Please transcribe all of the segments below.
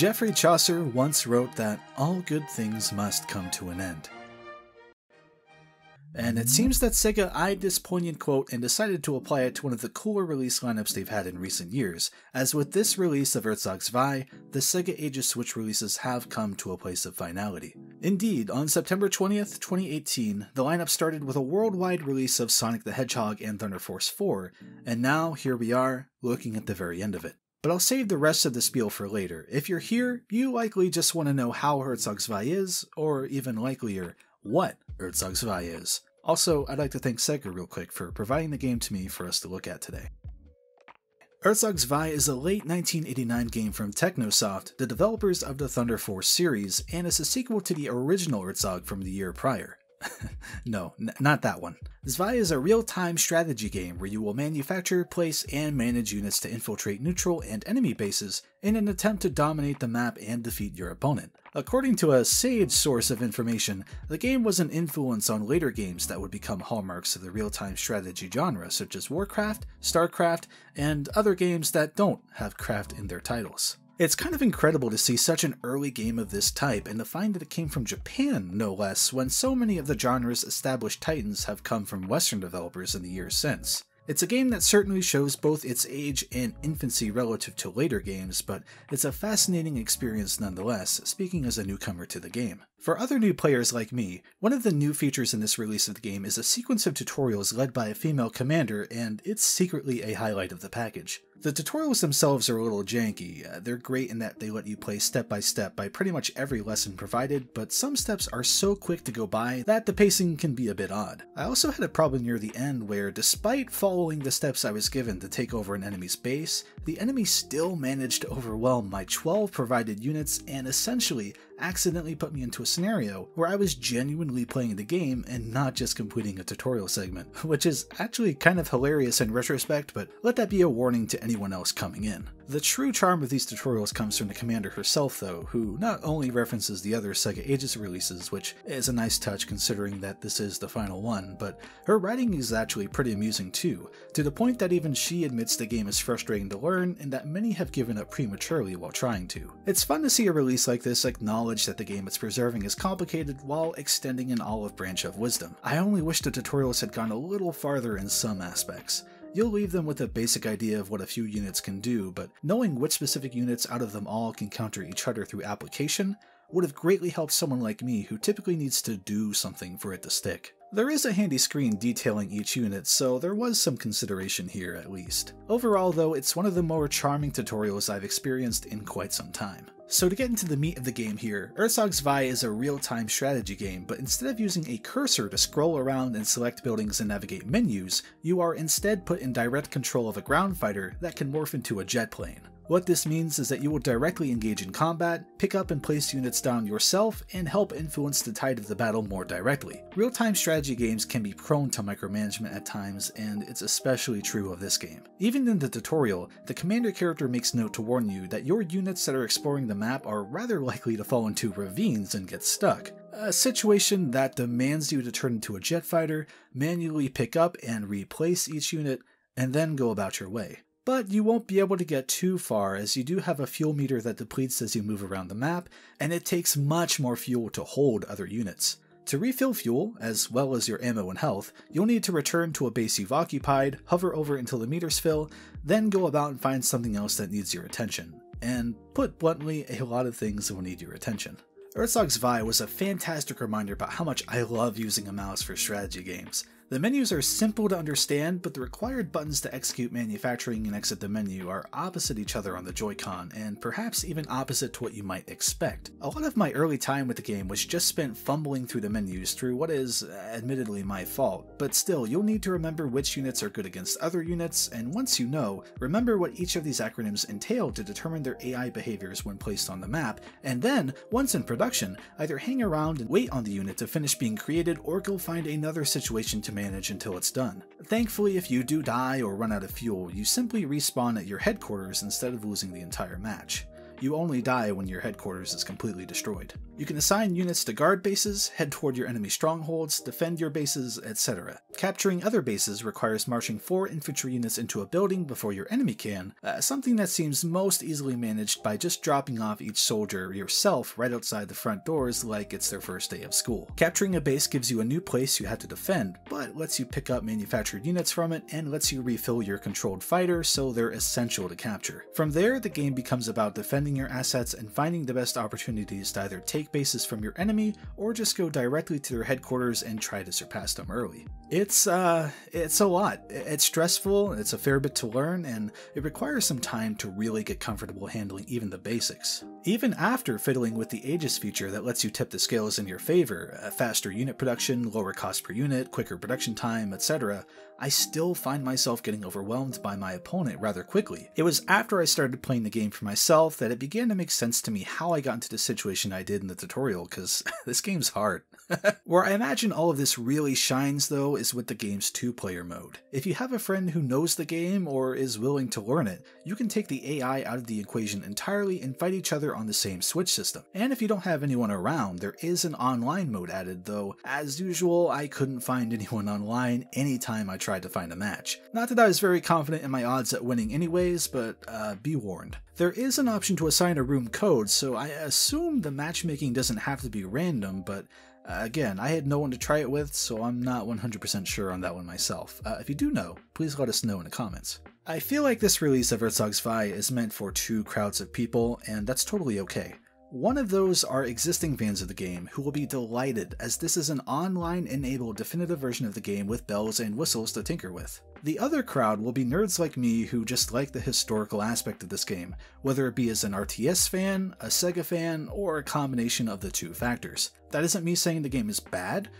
Geoffrey Chaucer once wrote that all good things must come to an end. And it seems that Sega eyed this poignant quote and decided to apply it to one of the cooler release lineups they've had in recent years, as with this release of Earthsog's Vi, the Sega Ages Switch releases have come to a place of finality. Indeed, on September 20th, 2018, the lineup started with a worldwide release of Sonic the Hedgehog and Thunder Force 4, and now here we are, looking at the very end of it. But I'll save the rest of the spiel for later. If you're here, you likely just want to know how Vi is, or even likelier, what Vi is. Also, I'd like to thank Sega real quick for providing the game to me for us to look at today. Vi is a late 1989 game from Technosoft, the developers of the Thunder Force series, and is a sequel to the original Earthsog from the year prior. no, n- not that one. Zvai is a real time strategy game where you will manufacture, place, and manage units to infiltrate neutral and enemy bases in an attempt to dominate the map and defeat your opponent. According to a sage source of information, the game was an influence on later games that would become hallmarks of the real time strategy genre, such as Warcraft, StarCraft, and other games that don't have craft in their titles. It's kind of incredible to see such an early game of this type and to find that it came from Japan, no less, when so many of the genre's established titans have come from Western developers in the years since. It's a game that certainly shows both its age and infancy relative to later games, but it's a fascinating experience nonetheless, speaking as a newcomer to the game. For other new players like me, one of the new features in this release of the game is a sequence of tutorials led by a female commander, and it's secretly a highlight of the package. The tutorials themselves are a little janky. Uh, they're great in that they let you play step by step by pretty much every lesson provided, but some steps are so quick to go by that the pacing can be a bit odd. I also had a problem near the end where, despite following the steps I was given to take over an enemy's base, the enemy still managed to overwhelm my 12 provided units and essentially accidentally put me into a scenario where I was genuinely playing the game and not just completing a tutorial segment, which is actually kind of hilarious in retrospect, but let that be a warning to anyone else coming in. The true charm of these tutorials comes from the commander herself, though, who not only references the other Sega Ages releases, which is a nice touch considering that this is the final one, but her writing is actually pretty amusing too, to the point that even she admits the game is frustrating to learn and that many have given up prematurely while trying to. It's fun to see a release like this acknowledge that the game it's preserving is complicated while extending an olive branch of wisdom. I only wish the tutorials had gone a little farther in some aspects. You'll leave them with a basic idea of what a few units can do, but knowing which specific units out of them all can counter each other through application would have greatly helped someone like me who typically needs to do something for it to stick. There is a handy screen detailing each unit, so there was some consideration here at least. Overall though, it's one of the more charming tutorials I've experienced in quite some time. So to get into the meat of the game here, Erzog's Vi is a real-time strategy game, but instead of using a cursor to scroll around and select buildings and navigate menus, you are instead put in direct control of a ground fighter that can morph into a jet plane. What this means is that you will directly engage in combat, pick up and place units down yourself, and help influence the tide of the battle more directly. Real-time strategy games can be prone to micromanagement at times, and it's especially true of this game. Even in the tutorial, the commander character makes note to warn you that your units that are exploring the map are rather likely to fall into ravines and get stuck a situation that demands you to turn into a jet fighter, manually pick up and replace each unit, and then go about your way. But you won't be able to get too far as you do have a fuel meter that depletes as you move around the map, and it takes much more fuel to hold other units. To refill fuel, as well as your ammo and health, you'll need to return to a base you've occupied, hover over until the meters fill, then go about and find something else that needs your attention. And put bluntly, a lot of things will need your attention. Earthsog's Vi was a fantastic reminder about how much I love using a mouse for strategy games. The menus are simple to understand, but the required buttons to execute manufacturing and exit the menu are opposite each other on the Joy-Con, and perhaps even opposite to what you might expect. A lot of my early time with the game was just spent fumbling through the menus through what is, admittedly, my fault, but still, you'll need to remember which units are good against other units, and once you know, remember what each of these acronyms entail to determine their AI behaviors when placed on the map, and then, once in production, either hang around and wait on the unit to finish being created or go find another situation to manage until it's done. Thankfully, if you do die or run out of fuel, you simply respawn at your headquarters instead of losing the entire match. You only die when your headquarters is completely destroyed. You can assign units to guard bases, head toward your enemy strongholds, defend your bases, etc. Capturing other bases requires marching four infantry units into a building before your enemy can, uh, something that seems most easily managed by just dropping off each soldier yourself right outside the front doors like it's their first day of school. Capturing a base gives you a new place you have to defend, but lets you pick up manufactured units from it and lets you refill your controlled fighter so they're essential to capture. From there, the game becomes about defending your assets and finding the best opportunities to either take bases from your enemy or just go directly to their headquarters and try to surpass them early. It's uh it's a lot. It's stressful, it's a fair bit to learn and it requires some time to really get comfortable handling even the basics. Even after fiddling with the Aegis feature that lets you tip the scales in your favor, uh, faster unit production, lower cost per unit, quicker production time, etc., I still find myself getting overwhelmed by my opponent rather quickly. It was after I started playing the game for myself that it began to make sense to me how I got into the situation I did in the tutorial, because this game's hard. Where I imagine all of this really shines, though, is with the game's two-player mode. If you have a friend who knows the game or is willing to learn it, you can take the AI out of the equation entirely and fight each other on the same Switch system. And if you don't have anyone around, there is an online mode added, though as usual, I couldn't find anyone online anytime I tried to find a match. Not that I was very confident in my odds at winning anyways, but uh, be warned. There is an option to assign a room code, so I assume the matchmaking doesn't have to be random, but uh, again, I had no one to try it with, so I'm not 100% sure on that one myself. Uh, if you do know, please let us know in the comments. I feel like this release of Herzog's Vi is meant for two crowds of people, and that's totally okay. One of those are existing fans of the game who will be delighted as this is an online-enabled definitive version of the game with bells and whistles to tinker with. The other crowd will be nerds like me who just like the historical aspect of this game, whether it be as an RTS fan, a Sega fan, or a combination of the two factors. That isn't me saying the game is bad,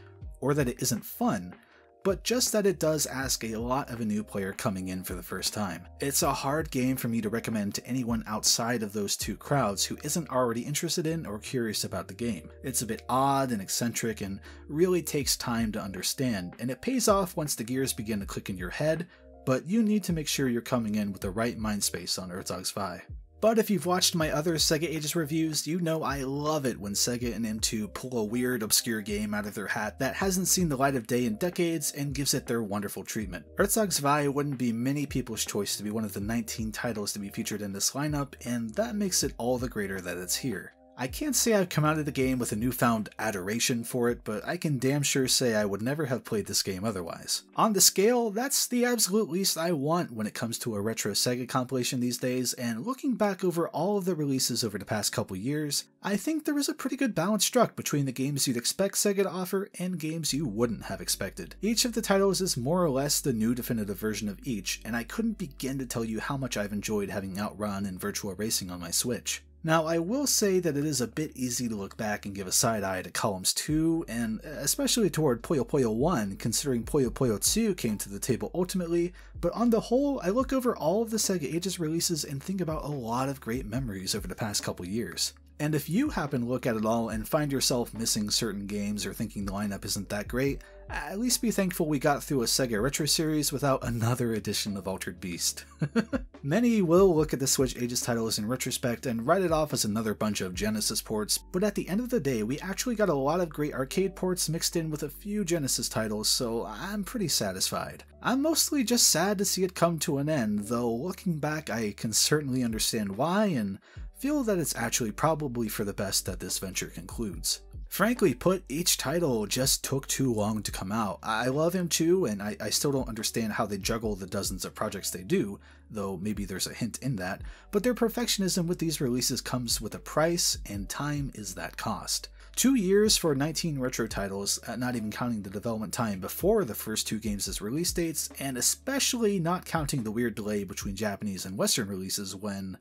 or that it isn't fun, but just that it does ask a lot of a new player coming in for the first time. It's a hard game for me to recommend to anyone outside of those two crowds who isn't already interested in or curious about the game. It's a bit odd and eccentric and really takes time to understand, and it pays off once the gears begin to click in your head, but you need to make sure you're coming in with the right mind space on Earthdog's Vi. But if you've watched my other Sega Ages reviews, you know I love it when Sega and M2 pull a weird, obscure game out of their hat that hasn't seen the light of day in decades and gives it their wonderful treatment. Herzog's Vi wouldn't be many people's choice to be one of the 19 titles to be featured in this lineup, and that makes it all the greater that it's here. I can't say I've come out of the game with a newfound adoration for it, but I can damn sure say I would never have played this game otherwise. On the scale, that's the absolute least I want when it comes to a retro Sega compilation these days, and looking back over all of the releases over the past couple years, I think there is a pretty good balance struck between the games you'd expect Sega to offer and games you wouldn't have expected. Each of the titles is more or less the new definitive version of each, and I couldn't begin to tell you how much I've enjoyed having Outrun and Virtual Racing on my Switch. Now, I will say that it is a bit easy to look back and give a side eye to columns 2, and uh, especially toward Puyo Puyo 1, considering Puyo Puyo 2 came to the table ultimately, but on the whole, I look over all of the Sega Ages releases and think about a lot of great memories over the past couple years. And if you happen to look at it all and find yourself missing certain games or thinking the lineup isn't that great, at least be thankful we got through a Sega Retro series without another edition of Altered Beast. Many will look at the Switch Ages titles in retrospect and write it off as another bunch of Genesis ports, but at the end of the day, we actually got a lot of great arcade ports mixed in with a few Genesis titles, so I'm pretty satisfied. I'm mostly just sad to see it come to an end, though looking back, I can certainly understand why and feel that it's actually probably for the best that this venture concludes frankly put, each title just took too long to come out. I love him too, and I, I still don't understand how they juggle the dozens of projects they do, though maybe there's a hint in that, but their perfectionism with these releases comes with a price, and time is that cost. Two years for 19 retro titles, uh, not even counting the development time before the first two games' release dates, and especially not counting the weird delay between Japanese and Western releases when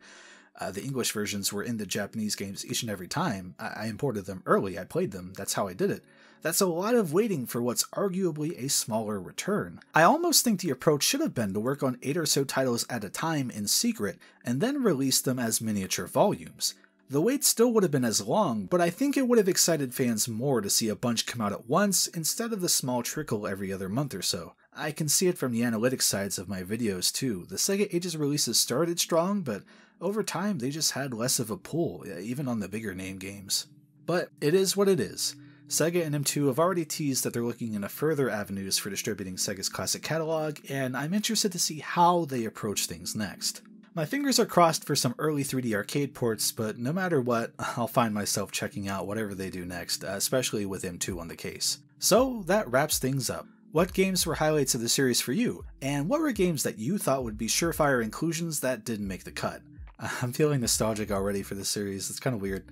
uh, the English versions were in the Japanese games each and every time. I, I imported them early, I played them, that's how I did it. That's a lot of waiting for what's arguably a smaller return. I almost think the approach should have been to work on 8 or so titles at a time in secret, and then release them as miniature volumes. The wait still would have been as long, but I think it would have excited fans more to see a bunch come out at once instead of the small trickle every other month or so. I can see it from the analytics sides of my videos too. The Sega Ages releases started strong, but over time they just had less of a pull, even on the bigger name games. But it is what it is. Sega and M2 have already teased that they're looking into further avenues for distributing Sega's classic catalog, and I'm interested to see how they approach things next. My fingers are crossed for some early 3D arcade ports, but no matter what, I'll find myself checking out whatever they do next, especially with M2 on the case. So that wraps things up. What games were highlights of the series for you, and what were games that you thought would be surefire inclusions that didn't make the cut? I'm feeling nostalgic already for this series. It's kind of weird.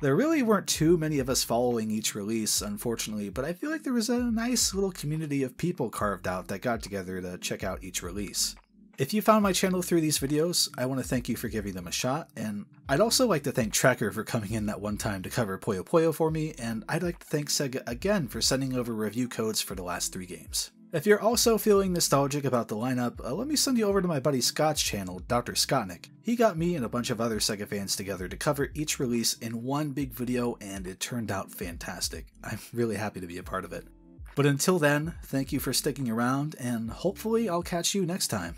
There really weren't too many of us following each release, unfortunately, but I feel like there was a nice little community of people carved out that got together to check out each release. If you found my channel through these videos, I want to thank you for giving them a shot, and I'd also like to thank Tracker for coming in that one time to cover Puyo Puyo for me, and I'd like to thank Sega again for sending over review codes for the last three games. If you're also feeling nostalgic about the lineup, uh, let me send you over to my buddy Scott's channel, Dr. Scottnik. He got me and a bunch of other Sega fans together to cover each release in one big video, and it turned out fantastic. I'm really happy to be a part of it. But until then, thank you for sticking around, and hopefully, I'll catch you next time.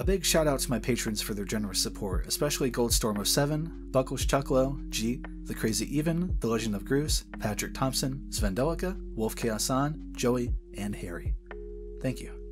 A big shout out to my patrons for their generous support, especially Goldstorm07, Buckles Chucklo, G, The Crazy Even, The Legend of Groose, Patrick Thompson, Svendelica, Wolf Chaosan, Joey, and Harry. Thank you.